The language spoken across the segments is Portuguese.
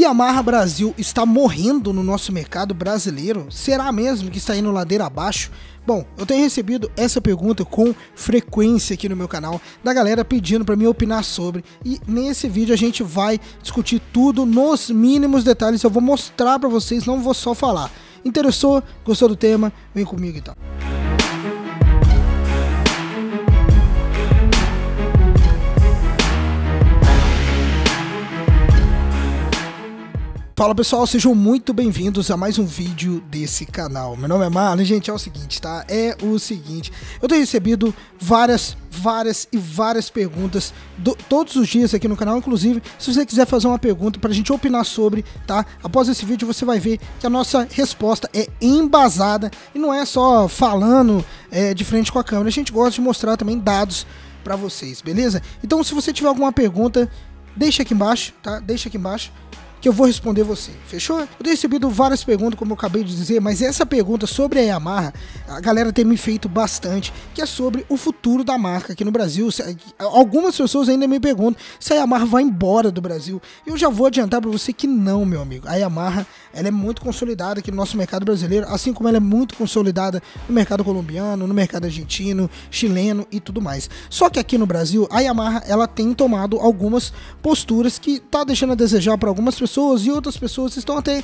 Yamaha Brasil está morrendo no nosso mercado brasileiro? Será mesmo que está indo ladeira abaixo? Bom, eu tenho recebido essa pergunta com frequência aqui no meu canal, da galera pedindo para me opinar sobre, e nesse vídeo a gente vai discutir tudo nos mínimos detalhes, eu vou mostrar para vocês, não vou só falar. Interessou? Gostou do tema? Vem comigo então. Fala pessoal, sejam muito bem-vindos a mais um vídeo desse canal. Meu nome é Marlon, gente, é o seguinte, tá? É o seguinte, eu tenho recebido várias, várias e várias perguntas do, todos os dias aqui no canal, inclusive, se você quiser fazer uma pergunta pra gente opinar sobre, tá? Após esse vídeo você vai ver que a nossa resposta é embasada e não é só falando é, de frente com a câmera, a gente gosta de mostrar também dados para vocês, beleza? Então se você tiver alguma pergunta, deixa aqui embaixo, tá? Deixa aqui embaixo que eu vou responder você, fechou? Eu tenho recebido várias perguntas, como eu acabei de dizer, mas essa pergunta sobre a Yamaha, a galera tem me feito bastante, que é sobre o futuro da marca aqui no Brasil. Eh, algumas pessoas ainda me perguntam se a Yamaha vai embora do Brasil. Eu já vou adiantar para você que não, meu amigo. A Yamaha, ela é muito consolidada aqui no nosso mercado brasileiro, assim como ela é muito consolidada no mercado colombiano, no mercado argentino, chileno e tudo mais. Só que aqui no Brasil, a Yamaha, ela tem tomado algumas posturas que tá deixando a desejar para algumas pessoas pessoas e outras pessoas estão até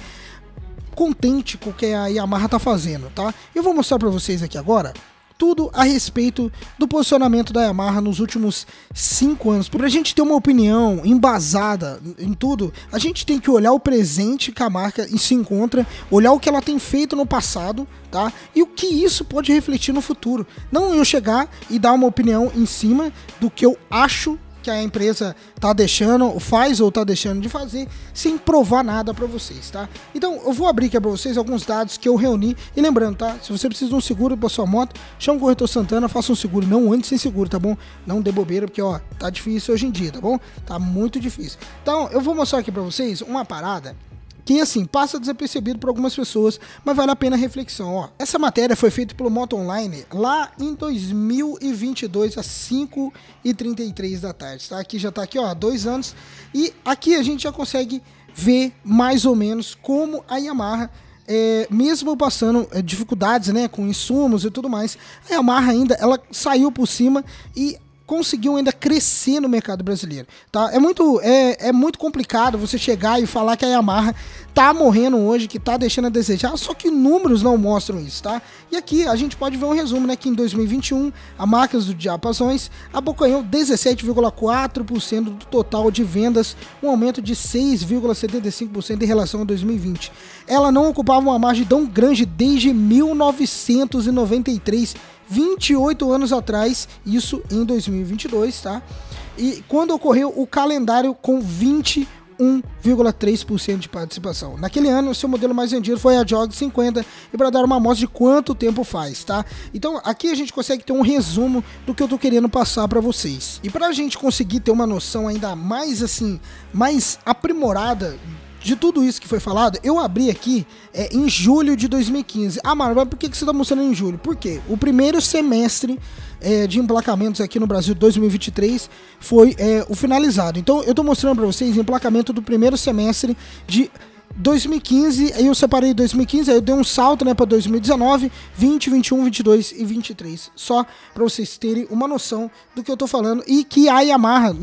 contente com o que a Yamaha tá fazendo, tá? Eu vou mostrar para vocês aqui agora tudo a respeito do posicionamento da Yamaha nos últimos cinco anos. Para a gente ter uma opinião embasada em tudo, a gente tem que olhar o presente que a marca se encontra, olhar o que ela tem feito no passado, tá? E o que isso pode refletir no futuro. Não eu chegar e dar uma opinião em cima do que eu acho que a empresa tá deixando, faz ou tá deixando de fazer, sem provar nada para vocês, tá? Então, eu vou abrir aqui para vocês alguns dados que eu reuni. E lembrando, tá? Se você precisa de um seguro para sua moto, chama o corretor Santana, faça um seguro, não antes sem seguro, tá bom? Não dê bobeira, porque ó, tá difícil hoje em dia, tá bom? Tá muito difícil. Então, eu vou mostrar aqui para vocês uma parada que assim passa desapercebido para algumas pessoas, mas vale a pena a reflexão. Ó. Essa matéria foi feita pelo Moto Online lá em 2022 às 5 e 33 da tarde. Tá? Aqui já está aqui, ó, dois anos e aqui a gente já consegue ver mais ou menos como a Yamaha é, mesmo passando é, dificuldades né, com insumos e tudo mais, a Yamaha ainda ela saiu por cima e conseguiu ainda crescer no mercado brasileiro. Tá? É, muito, é, é muito complicado você chegar e falar que a Yamaha tá morrendo hoje, que tá deixando a desejar, só que números não mostram isso, tá? E aqui a gente pode ver um resumo, né? Que em 2021, a Máquinas do Diapasões abocanhou 17,4% do total de vendas, um aumento de 6,75% em relação a 2020. Ela não ocupava uma margem tão grande desde 1993, 28 anos atrás, isso em 2022, tá? E quando ocorreu o calendário com 20 1,3% de participação. Naquele ano, seu modelo mais vendido foi a Jog 50, e para dar uma amostra de quanto tempo faz, tá? Então, aqui a gente consegue ter um resumo do que eu tô querendo passar para vocês. E para a gente conseguir ter uma noção ainda mais assim, mais aprimorada de tudo isso que foi falado, eu abri aqui é, em julho de 2015. Ah, Mário, mas por que, que você está mostrando em julho? Por quê? O primeiro semestre é, de emplacamentos aqui no Brasil 2023 foi é, o finalizado. Então eu estou mostrando para vocês emplacamento do primeiro semestre de 2015, aí eu separei 2015, aí eu dei um salto, né, para 2019, 20, 21, 22 e 23. Só para vocês terem uma noção do que eu tô falando e que a Yamaha,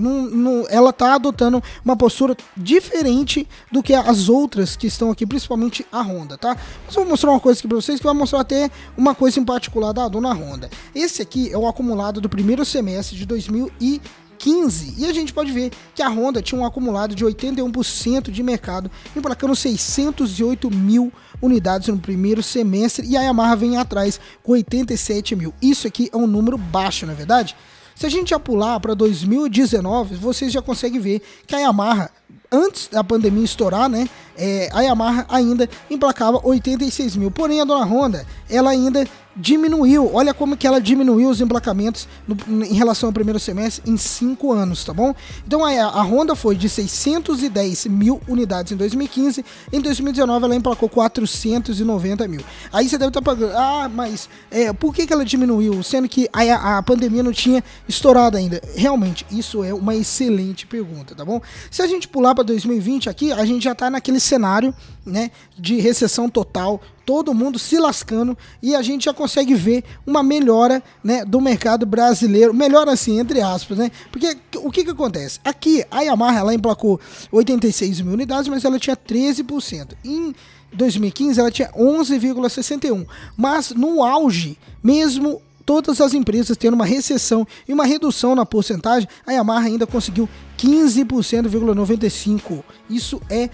ela tá adotando uma postura diferente do que as outras que estão aqui, principalmente a Honda, tá? Mas eu vou mostrar uma coisa aqui para vocês que vai mostrar até uma coisa em particular da dona Honda. Esse aqui é o acumulado do primeiro semestre de 2015. 15 e a gente pode ver que a Honda tinha um acumulado de 81% de mercado, emplacando 608 mil unidades no primeiro semestre e a Yamaha vem atrás com 87 mil. Isso aqui é um número baixo, na é verdade? Se a gente já pular para 2019, vocês já conseguem ver que a Yamaha antes da pandemia estourar, né? É, a Yamaha ainda emplacava 86 mil. Porém, a dona Honda, ela ainda diminuiu. Olha como que ela diminuiu os emplacamentos no, em relação ao primeiro semestre em 5 anos, tá bom? Então, a, a Honda foi de 610 mil unidades em 2015. Em 2019, ela emplacou 490 mil. Aí você deve estar tá pagando, ah, mas é, por que, que ela diminuiu? Sendo que a, a pandemia não tinha estourado ainda. Realmente, isso é uma excelente pergunta, tá bom? Se a gente pular para 2020 aqui, a gente já está naquele cenário né, de recessão total, todo mundo se lascando e a gente já consegue ver uma melhora né, do mercado brasileiro. Melhora assim, entre aspas, né? Porque o que, que acontece? Aqui a Yamaha ela emplacou 86 mil unidades, mas ela tinha 13%. Em 2015 ela tinha 11,61. Mas no auge, mesmo todas as empresas tendo uma recessão e uma redução na porcentagem, a Yamaha ainda conseguiu 15,95%. Isso é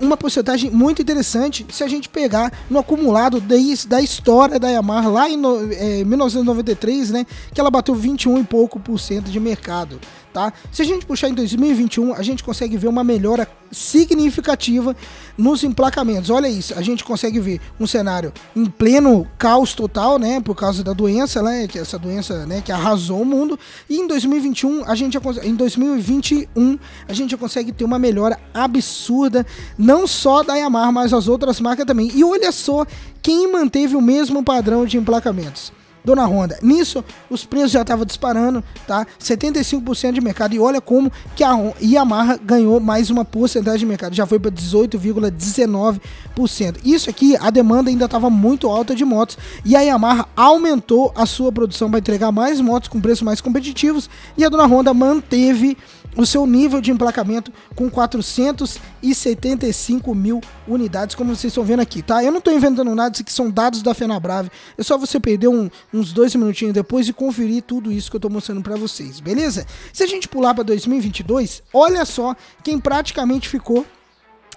uma porcentagem muito interessante se a gente pegar no acumulado da história da Yamaha lá em é, 1993, eh, né, que ela bateu 21 e pouco por cento de mercado tá? Se a gente puxar em 2021, a gente consegue ver uma melhora significativa nos emplacamentos. Olha isso, a gente consegue ver um cenário em pleno caos total, né, por causa da doença, né, essa doença, né, que arrasou o mundo. E em 2021, a gente em 2021, a gente consegue ter uma melhora absurda, não só da Yamaha, mas as outras marcas também. E olha só quem manteve o mesmo padrão de emplacamentos. Dona Honda. Nisso, os preços já estavam disparando, tá? 75% de mercado. E olha como que a Yamaha ganhou mais uma porcentagem de mercado. Já foi para 18,19%. Isso aqui, a demanda ainda estava muito alta de motos. E a Yamaha aumentou a sua produção para entregar mais motos com preços mais competitivos. E a Dona Honda manteve o seu nível de emplacamento com 475 mil unidades, como vocês estão vendo aqui, tá? Eu não estou inventando nada, isso aqui são dados da FenaBrave. É só você perder um, um uns dois minutinhos depois e conferir tudo isso que eu estou mostrando para vocês, beleza? Se a gente pular para 2022, olha só quem praticamente ficou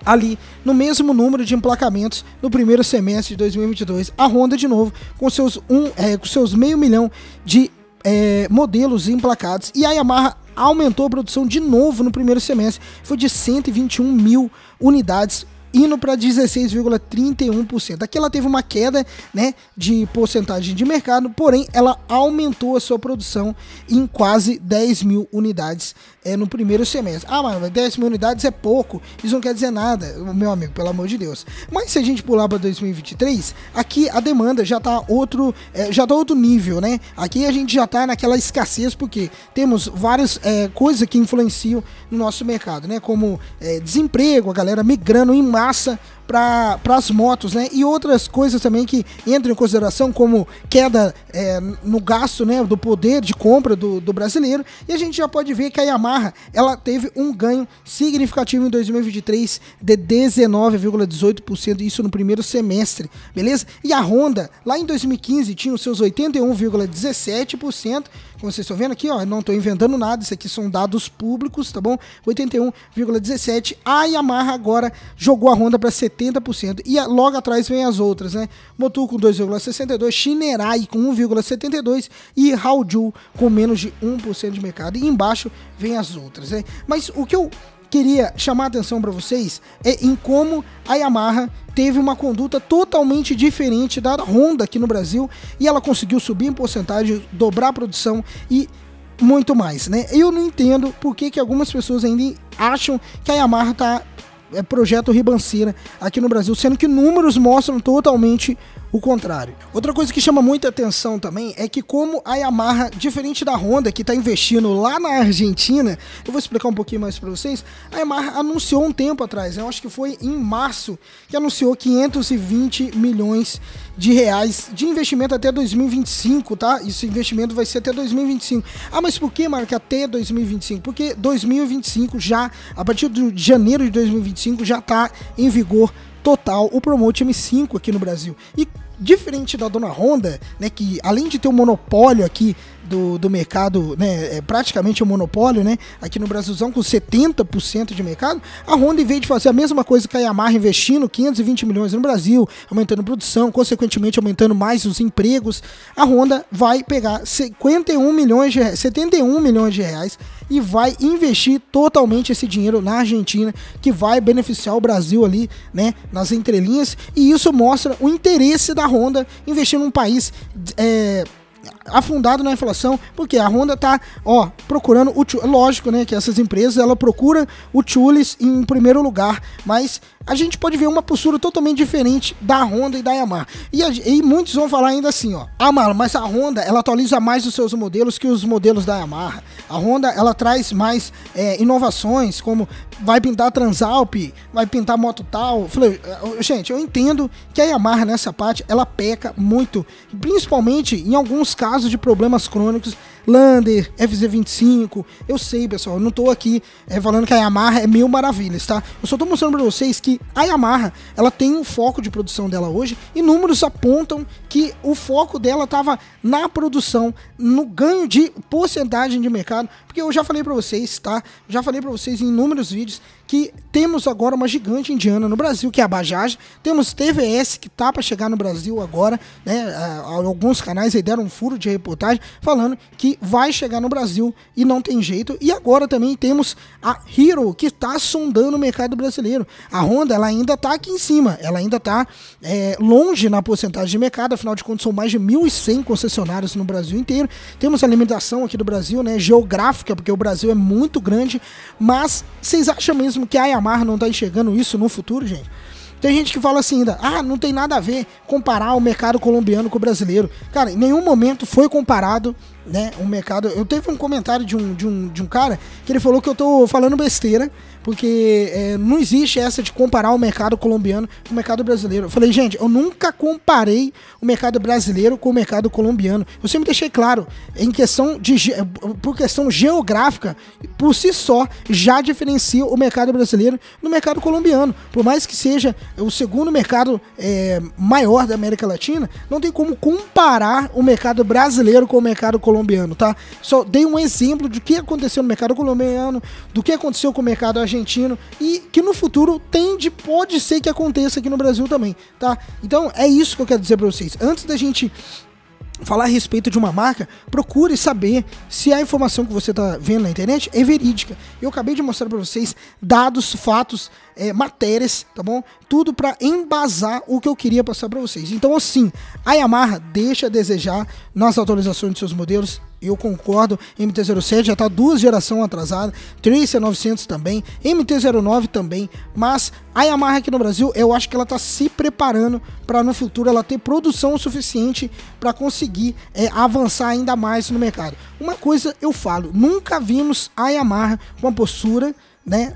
ali no mesmo número de emplacamentos no primeiro semestre de 2022. A Honda de novo com seus um, é, com seus meio milhão de é, modelos emplacados e a Yamaha aumentou a produção de novo no primeiro semestre, foi de 121 mil unidades indo para 16,31%. Aqui ela teve uma queda né, de porcentagem de mercado, porém ela aumentou a sua produção em quase 10 mil unidades é, no primeiro semestre. Ah, mas 10 mil unidades é pouco, isso não quer dizer nada, meu amigo, pelo amor de Deus. Mas se a gente pular para 2023, aqui a demanda já está outro, é, já tá outro nível, né? Aqui a gente já está naquela escassez, porque temos várias é, coisas que influenciam no nosso mercado, né? Como desemprego, a galera migrando em massa para as motos, né? E outras coisas também que entram em consideração, como queda é, no gasto né, do poder de compra do, do brasileiro. E a gente já pode ver que a Yamaha ela teve um ganho significativo em 2023 de 19,18%, isso no primeiro semestre, beleza? E a Honda, lá em 2015, tinha os seus 81,17%, como vocês estão vendo aqui, ó, não estou inventando nada, isso aqui são dados públicos, tá bom? 81,17%. A Yamaha agora jogou a Honda para 70 e logo atrás vem as outras, né? Motul com 2,62%, Shinerai com 1,72% e Haoju com menos de 1% de mercado. E embaixo vem as outras, né? Mas o que eu queria chamar a atenção para vocês é em como a Yamaha teve uma conduta totalmente diferente da Honda aqui no Brasil e ela conseguiu subir em porcentagem, dobrar a produção e muito mais, né? Eu não entendo por que, que algumas pessoas ainda acham que a Yamaha tá é, projeto ribanceira aqui no Brasil, sendo que números mostram totalmente o contrário. Outra coisa que chama muita atenção também é que como a Yamaha, diferente da Honda que está investindo lá na Argentina, eu vou explicar um pouquinho mais para vocês, a Yamaha anunciou um tempo atrás, eu acho que foi em março, que anunciou 520 milhões de reais de investimento até 2025, tá? Esse investimento vai ser até 2025. Ah, mas por que, Marca, até 2025? Porque 2025 já, a partir de janeiro de 2025, já está em vigor total o Promote M5 aqui no Brasil. E diferente da Dona Honda, né, que além de ter um monopólio aqui do, do mercado, né, é praticamente um monopólio, né, aqui no Brasilzão, com 70% de mercado, a Honda, em vez de fazer a mesma coisa que a Yamaha, investindo 520 milhões no Brasil, aumentando produção, consequentemente aumentando mais os empregos, a Honda vai pegar 51 milhões de reais, 71 milhões de reais e vai investir totalmente esse dinheiro na Argentina, que vai beneficiar o Brasil ali, né, nas entrelinhas, e isso mostra o interesse da Honda investir num país é, afundado na inflação, porque a Honda tá, ó, procurando o lógico, né, que essas empresas ela procura o Tulis em primeiro lugar, mas a gente pode ver uma postura totalmente diferente da Honda e da Yamaha. E, e muitos vão falar ainda assim, ó, ah, mano, mas a Honda ela atualiza mais os seus modelos que os modelos da Yamaha. A Honda ela traz mais é, inovações, como vai pintar Transalp, vai pintar moto tal. Falei, gente, eu entendo que a Yamaha nessa parte ela peca muito, principalmente em alguns casos de problemas crônicos, Lander, FZ25. Eu sei, pessoal, eu não tô aqui é, falando que a Yamaha é mil maravilhas, tá? Eu só tô mostrando pra vocês que a Yamaha, ela tem um foco de produção dela hoje e números apontam que o foco dela tava na produção, no ganho de porcentagem de mercado, porque eu já falei pra vocês, tá? Já falei pra vocês em inúmeros vídeos que temos agora uma gigante indiana no Brasil, que é a Bajaj. Temos TVS, que tá para chegar no Brasil agora, né? Ah, alguns canais aí deram um furo de reportagem falando que vai chegar no Brasil e não tem jeito. E agora também temos a Hero, que tá sondando o mercado brasileiro. A Honda, ela ainda tá aqui em cima, ela ainda tá é, longe na porcentagem de mercado, afinal de contas são mais de 1.100 concessionários no Brasil inteiro. Temos a limitação aqui do Brasil, né? Geográfica, porque o Brasil é muito grande, mas vocês acham mesmo mesmo que a Yamaha não está enxergando isso no futuro, gente, tem gente que fala assim ainda, ah, não tem nada a ver comparar o mercado colombiano com o brasileiro. Cara, em nenhum momento foi comparado, né, o mercado... Eu teve um comentário de um, de um, de um cara que ele falou que eu tô falando besteira, porque é, não existe essa de comparar o mercado colombiano com o mercado brasileiro. Eu falei, gente, eu nunca comparei o mercado brasileiro com o mercado colombiano. Eu sempre deixei claro, em questão de por questão geográfica, por si só já diferencia o mercado brasileiro do mercado colombiano, por mais que seja o segundo mercado é, maior da América Latina, não tem como comparar o mercado brasileiro com o mercado colombiano, tá? Só dei um exemplo do que aconteceu no mercado colombiano, do que aconteceu com o mercado argentino e que no futuro tende, pode ser que aconteça aqui no Brasil também, tá? Então é isso que eu quero dizer para vocês. Antes da gente falar a respeito de uma marca, procure saber se a informação que você está vendo na internet é verídica. Eu acabei de mostrar para vocês dados, fatos, é, matérias, tá bom? Tudo para embasar o que eu queria passar para vocês. Então, assim, a Yamaha deixa a desejar nas atualizações de seus modelos, e eu concordo, MT-07 já tá duas gerações atrasada, Tracer 900 também, MT-09 também, mas a Yamaha aqui no Brasil, eu acho que ela tá se preparando para no futuro ela ter produção suficiente para conseguir é, avançar ainda mais no mercado. Uma coisa eu falo, nunca vimos a Yamaha com a postura né?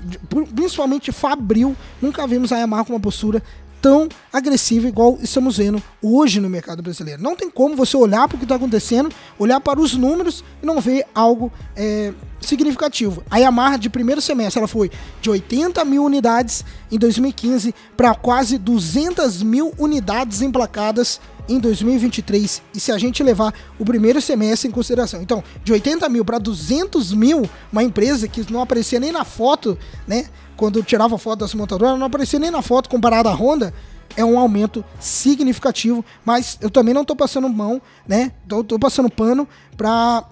Principalmente Fabril, nunca vimos a Yamaha com uma postura tão agressiva igual estamos vendo hoje no mercado brasileiro. Não tem como você olhar para o que está acontecendo, olhar para os números e não ver algo é, significativo. A Yamaha, de primeiro semestre, ela foi de 80 mil unidades em 2015 para quase 200 mil unidades emplacadas em 2023 e se a gente levar o primeiro semestre em consideração. Então, de 80 mil para 200 mil, uma empresa que não aparecia nem na foto, né? Quando tirava foto das montadoras, não aparecia nem na foto comparada à Honda. É um aumento significativo, mas eu também não estou passando mão, né? Estou passando pano para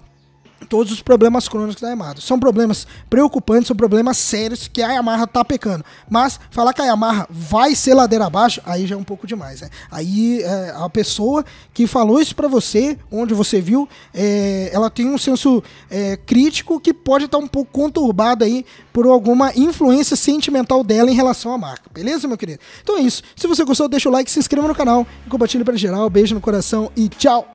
todos os problemas crônicos da Yamaha. São problemas preocupantes, são problemas sérios que a Yamaha tá pecando. Mas falar que a Yamaha vai ser ladeira abaixo, aí já é um pouco demais, né? Aí é, a pessoa que falou isso para você, onde você viu, é, ela tem um senso é, crítico que pode estar tá um pouco conturbado aí por alguma influência sentimental dela em relação à marca. Beleza, meu querido? Então é isso. Se você gostou, deixa o like, se inscreva no canal e compartilhe para geral. Beijo no coração e tchau!